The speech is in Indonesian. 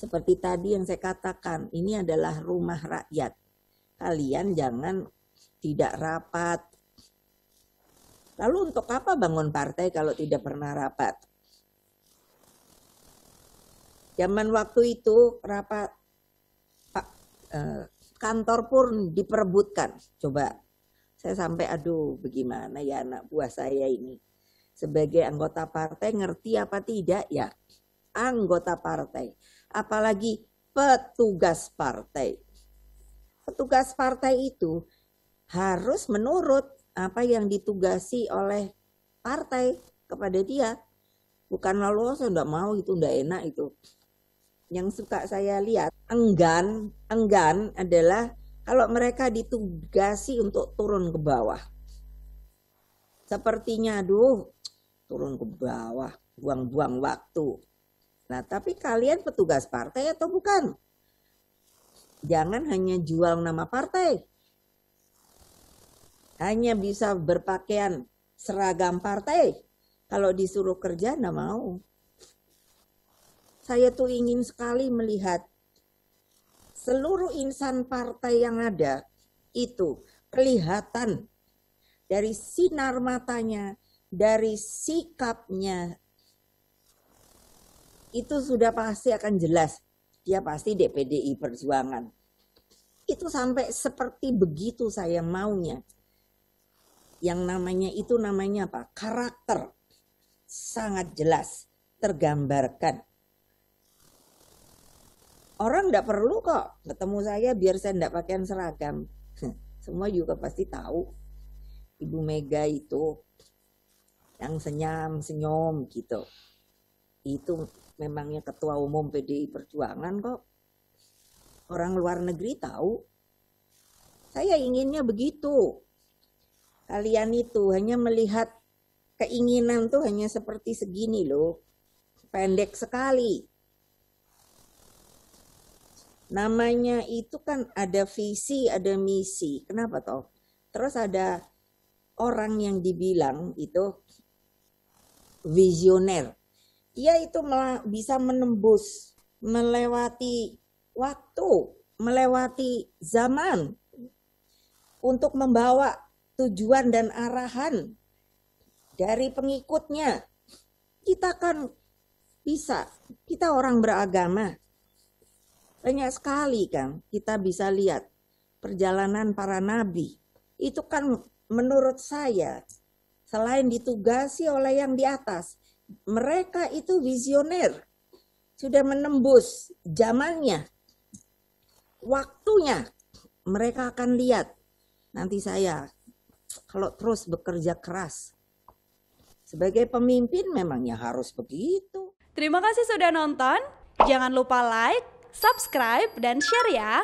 Seperti tadi yang saya katakan, ini adalah rumah rakyat. Kalian jangan tidak rapat. Lalu untuk apa bangun partai kalau tidak pernah rapat? Zaman waktu itu rapat Pak eh, kantor pun diperebutkan. Coba saya sampai aduh bagaimana ya anak buah saya ini sebagai anggota partai ngerti apa tidak ya anggota partai, apalagi petugas partai. Petugas partai itu harus menurut apa yang ditugasi oleh partai kepada dia. Bukan lalu saya enggak mau itu enggak enak itu. Yang suka saya lihat enggan, enggan adalah kalau mereka ditugasi untuk turun ke bawah. Sepertinya aduh turun ke bawah, buang-buang waktu. Nah, tapi kalian petugas partai atau bukan? Jangan hanya jual nama partai. Hanya bisa berpakaian seragam partai. Kalau disuruh kerja, nggak mau. Saya tuh ingin sekali melihat seluruh insan partai yang ada itu kelihatan dari sinar matanya, dari sikapnya, itu sudah pasti akan jelas dia pasti DPDI Perjuangan. Itu sampai seperti begitu saya maunya. Yang namanya itu namanya apa? Karakter. Sangat jelas tergambarkan. Orang tidak perlu kok ketemu saya biar saya tidak pakaian seragam. Semua juga pasti tahu. Ibu Mega itu yang senyum-senyum gitu itu memangnya ketua umum PDI Perjuangan kok orang luar negeri tahu saya inginnya begitu kalian itu hanya melihat keinginan tuh hanya seperti segini loh pendek sekali namanya itu kan ada visi, ada misi. Kenapa toh? Terus ada orang yang dibilang itu visioner. Ia itu bisa menembus, melewati waktu, melewati zaman untuk membawa tujuan dan arahan dari pengikutnya. Kita kan bisa, kita orang beragama. Banyak sekali kan kita bisa lihat perjalanan para nabi. Itu kan menurut saya selain ditugasi oleh yang di atas, mereka itu visioner, sudah menembus zamannya, waktunya. Mereka akan lihat nanti saya kalau terus bekerja keras. Sebagai pemimpin memangnya harus begitu. Terima kasih sudah nonton. Jangan lupa like, subscribe, dan share ya.